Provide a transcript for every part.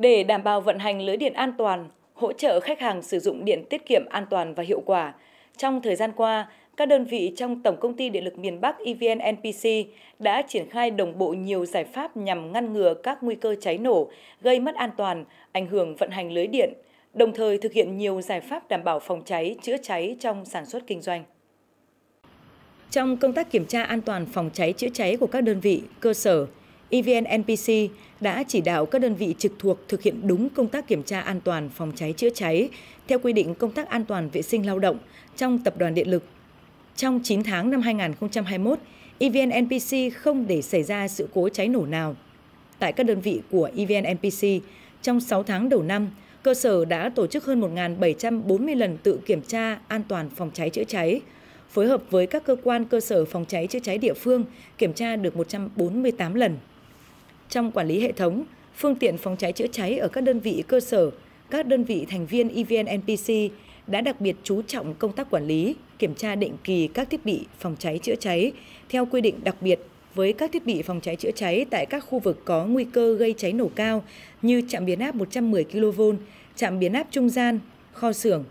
Để đảm bảo vận hành lưới điện an toàn, hỗ trợ khách hàng sử dụng điện tiết kiệm an toàn và hiệu quả, trong thời gian qua, các đơn vị trong Tổng Công ty Điện lực miền Bắc EVN NPC đã triển khai đồng bộ nhiều giải pháp nhằm ngăn ngừa các nguy cơ cháy nổ, gây mất an toàn, ảnh hưởng vận hành lưới điện, đồng thời thực hiện nhiều giải pháp đảm bảo phòng cháy, chữa cháy trong sản xuất kinh doanh. Trong công tác kiểm tra an toàn phòng cháy chữa cháy của các đơn vị, cơ sở, EVN NPC đã chỉ đạo các đơn vị trực thuộc thực hiện đúng công tác kiểm tra an toàn phòng cháy chữa cháy theo quy định công tác an toàn vệ sinh lao động trong Tập đoàn Điện lực. Trong 9 tháng năm 2021, EVN NPC không để xảy ra sự cố cháy nổ nào. Tại các đơn vị của EVN NPC, trong 6 tháng đầu năm, cơ sở đã tổ chức hơn 1.740 lần tự kiểm tra an toàn phòng cháy chữa cháy, phối hợp với các cơ quan cơ sở phòng cháy chữa cháy địa phương kiểm tra được 148 lần trong quản lý hệ thống, phương tiện phòng cháy chữa cháy ở các đơn vị cơ sở, các đơn vị thành viên EVN-NPC đã đặc biệt chú trọng công tác quản lý, kiểm tra định kỳ các thiết bị phòng cháy chữa cháy theo quy định đặc biệt với các thiết bị phòng cháy chữa cháy tại các khu vực có nguy cơ gây cháy nổ cao như trạm biến áp 110 kV, trạm biến áp trung gian, kho xưởng.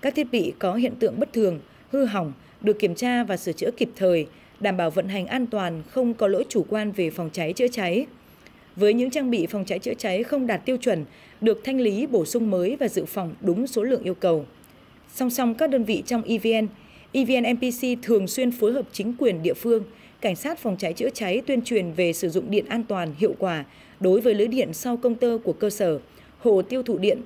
Các thiết bị có hiện tượng bất thường, hư hỏng được kiểm tra và sửa chữa kịp thời, đảm bảo vận hành an toàn, không có lỗi chủ quan về phòng cháy chữa cháy với những trang bị phòng cháy chữa cháy không đạt tiêu chuẩn, được thanh lý bổ sung mới và dự phòng đúng số lượng yêu cầu. Song song các đơn vị trong EVN, EVN MPC thường xuyên phối hợp chính quyền địa phương, cảnh sát phòng cháy chữa cháy tuyên truyền về sử dụng điện an toàn, hiệu quả đối với lưới điện sau công tơ của cơ sở, hồ tiêu thụ điện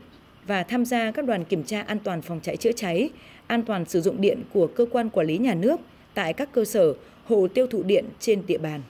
và tham gia các đoàn kiểm tra an toàn phòng cháy chữa cháy, an toàn sử dụng điện của cơ quan quản lý nhà nước tại các cơ sở, hồ tiêu thụ điện trên địa bàn.